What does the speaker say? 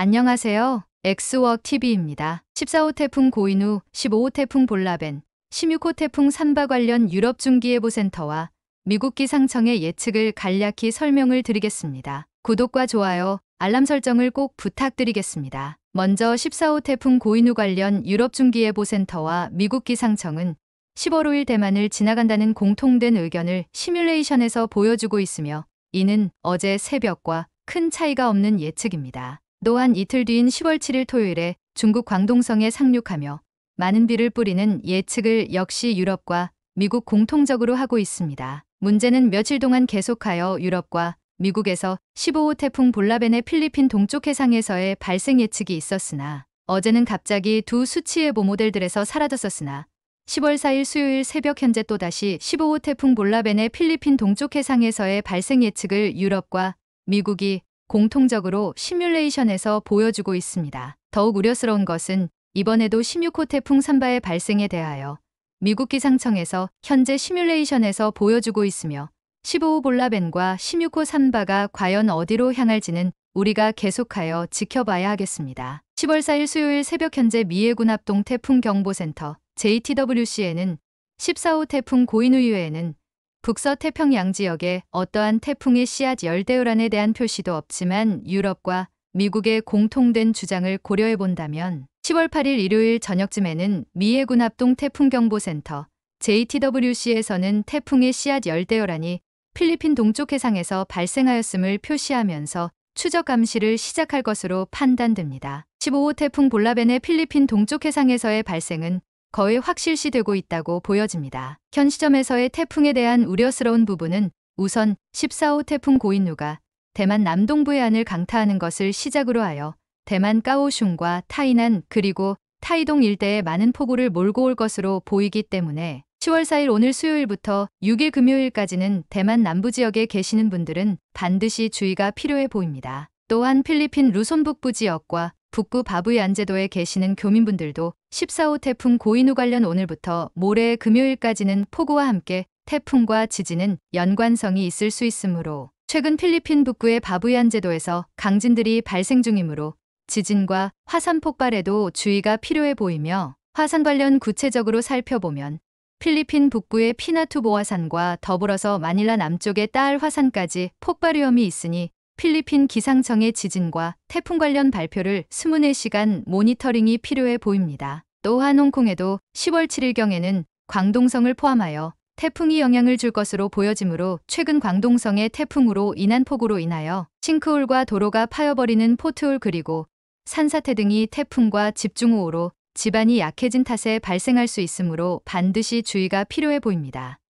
안녕하세요. 엑스워크 TV입니다. 14호 태풍 고인우, 15호 태풍 볼라벤, 16호 태풍 산바 관련 유럽 중기예보센터와 미국 기상청의 예측을 간략히 설명을 드리겠습니다. 구독과 좋아요, 알람 설정을 꼭 부탁드리겠습니다. 먼저 14호 태풍 고인우 관련 유럽 중기예보센터와 미국 기상청은 10월 5일 대만을 지나간다는 공통된 의견을 시뮬레이션에서 보여주고 있으며 이는 어제 새벽과 큰 차이가 없는 예측입니다. 또한 이틀 뒤인 10월 7일 토요일에 중국 광동성에 상륙하며 많은 비를 뿌리는 예측을 역시 유럽과 미국 공통적으로 하고 있습니다. 문제는 며칠 동안 계속하여 유럽과 미국에서 15호 태풍 볼라벤의 필리핀 동쪽 해상에서의 발생 예측이 있었으나 어제는 갑자기 두 수치의 보모델들에서 사라졌었으나 10월 4일 수요일 새벽 현재 또다시 15호 태풍 볼라벤의 필리핀 동쪽 해상에서의 발생 예측을 유럽과 미국이 공통적으로 시뮬레이션에서 보여주고 있습니다. 더욱 우려스러운 것은 이번에도 16호 태풍 산바의 발생에 대하여 미국 기상청에서 현재 시뮬레이션에서 보여주고 있으며 15호 볼라벤과 16호 산바가 과연 어디로 향할지는 우리가 계속하여 지켜봐야 하겠습니다. 10월 4일 수요일 새벽 현재 미해군 합동 태풍 경보센터 JTWC에는 14호 태풍 고인우유에는 북서 태평양 지역에 어떠한 태풍의 씨앗 열대우란에 대한 표시도 없지만 유럽과 미국의 공통된 주장을 고려해 본다면 10월 8일 일요일 저녁쯤에는 미 해군 합동 태풍경보센터 JTWC에서는 태풍의 씨앗 열대어란이 필리핀 동쪽 해상에서 발생하였음을 표시하면서 추적 감시를 시작할 것으로 판단됩니다. 15호 태풍 볼라벤의 필리핀 동쪽 해상에서의 발생은 거의 확실시되고 있다고 보여집니다. 현 시점에서의 태풍에 대한 우려스러운 부분은 우선 14호 태풍 고인누가 대만 남동부의 안을 강타하는 것을 시작으로 하여 대만 까오슝과 타이난 그리고 타이동 일대에 많은 폭우를 몰고 올 것으로 보이기 때문에 10월 4일 오늘 수요일부터 6일 금요일까지는 대만 남부 지역에 계시는 분들은 반드시 주의가 필요해 보입니다. 또한 필리핀 루손 북부 지역과 북부 바부얀제도에 계시는 교민분들도 14호 태풍 고인우 관련 오늘부터 모레 금요일까지는 폭우와 함께 태풍과 지진은 연관성이 있을 수 있으므로 최근 필리핀 북부의 바부얀제도에서 강진들이 발생 중이므로 지진과 화산 폭발에도 주의가 필요해 보이며 화산 관련 구체적으로 살펴보면 필리핀 북부의 피나투보화산과 더불어서 마닐라 남쪽의 딸 화산까지 폭발 위험이 있으니 필리핀 기상청의 지진과 태풍 관련 발표를 24시간 모니터링이 필요해 보입니다. 또한 홍콩에도 10월 7일경에는 광동성을 포함하여 태풍이 영향을 줄 것으로 보여지므로 최근 광동성의 태풍으로 인한 폭우로 인하여 싱크홀과 도로가 파여버리는 포트홀 그리고 산사태 등이 태풍과 집중호우로 집안이 약해진 탓에 발생할 수 있으므로 반드시 주의가 필요해 보입니다.